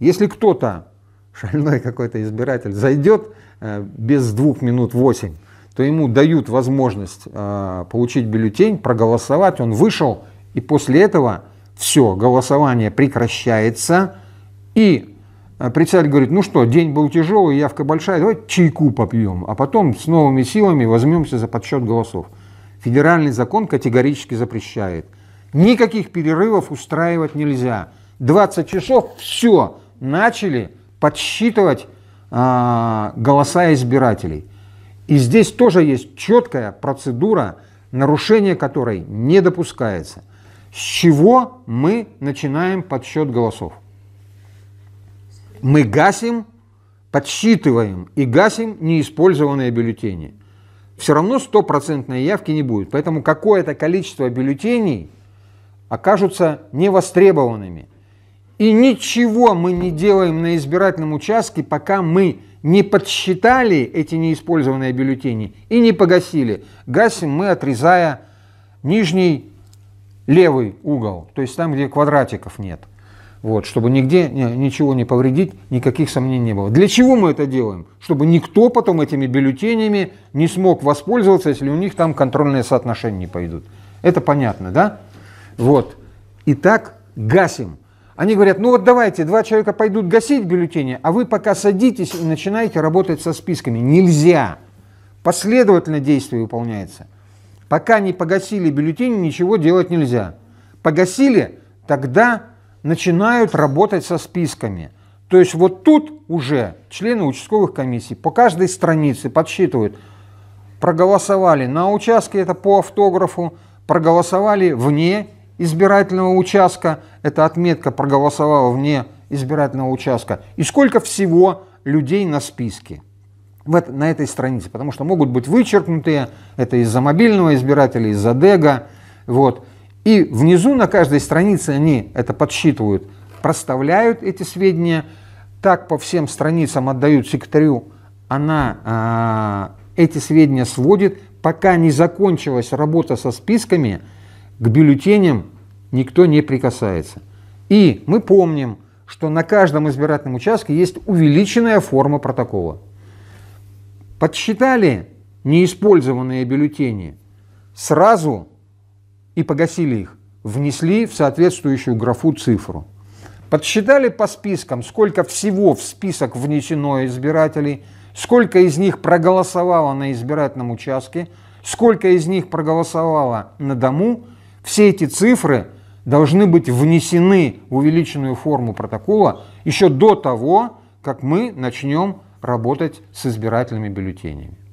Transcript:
Если кто-то, шальной какой-то избиратель, зайдет э, без двух минут восемь, то ему дают возможность э, получить бюллетень, проголосовать, он вышел, и после этого все, голосование прекращается, и э, председатель говорит, ну что, день был тяжелый, явка большая, давайте чайку попьем, а потом с новыми силами возьмемся за подсчет голосов. Федеральный закон категорически запрещает. Никаких перерывов устраивать нельзя. 20 часов, все, начали подсчитывать э, голоса избирателей. И здесь тоже есть четкая процедура, нарушение которой не допускается. С чего мы начинаем подсчет голосов? Мы гасим, подсчитываем и гасим неиспользованные бюллетени. Все равно стопроцентной явки не будет. Поэтому какое-то количество бюллетеней окажутся невостребованными – и ничего мы не делаем на избирательном участке, пока мы не подсчитали эти неиспользованные бюллетени и не погасили. Гасим мы, отрезая нижний левый угол, то есть там, где квадратиков нет. Вот, чтобы нигде ничего не повредить, никаких сомнений не было. Для чего мы это делаем? Чтобы никто потом этими бюллетенями не смог воспользоваться, если у них там контрольные соотношения не пойдут. Это понятно, да? Вот. Итак, гасим они говорят, ну вот давайте, два человека пойдут гасить бюллетени, а вы пока садитесь и начинаете работать со списками. Нельзя. Последовательно действие выполняется. Пока не погасили бюллетени, ничего делать нельзя. Погасили, тогда начинают работать со списками. То есть вот тут уже члены участковых комиссий по каждой странице подсчитывают, проголосовали на участке, это по автографу, проголосовали вне избирательного участка, эта отметка проголосовала вне избирательного участка, и сколько всего людей на списке в это, на этой странице, потому что могут быть вычеркнутые, это из-за мобильного избирателя, из-за дега, вот. И внизу на каждой странице они это подсчитывают, проставляют эти сведения, так по всем страницам отдают секретарю, она э, эти сведения сводит, пока не закончилась работа со списками, к бюллетеням никто не прикасается. И мы помним, что на каждом избирательном участке есть увеличенная форма протокола. Подсчитали неиспользованные бюллетени сразу и погасили их, внесли в соответствующую графу цифру. Подсчитали по спискам, сколько всего в список внесено избирателей, сколько из них проголосовало на избирательном участке, сколько из них проголосовало на дому – все эти цифры должны быть внесены в увеличенную форму протокола еще до того, как мы начнем работать с избирательными бюллетенями.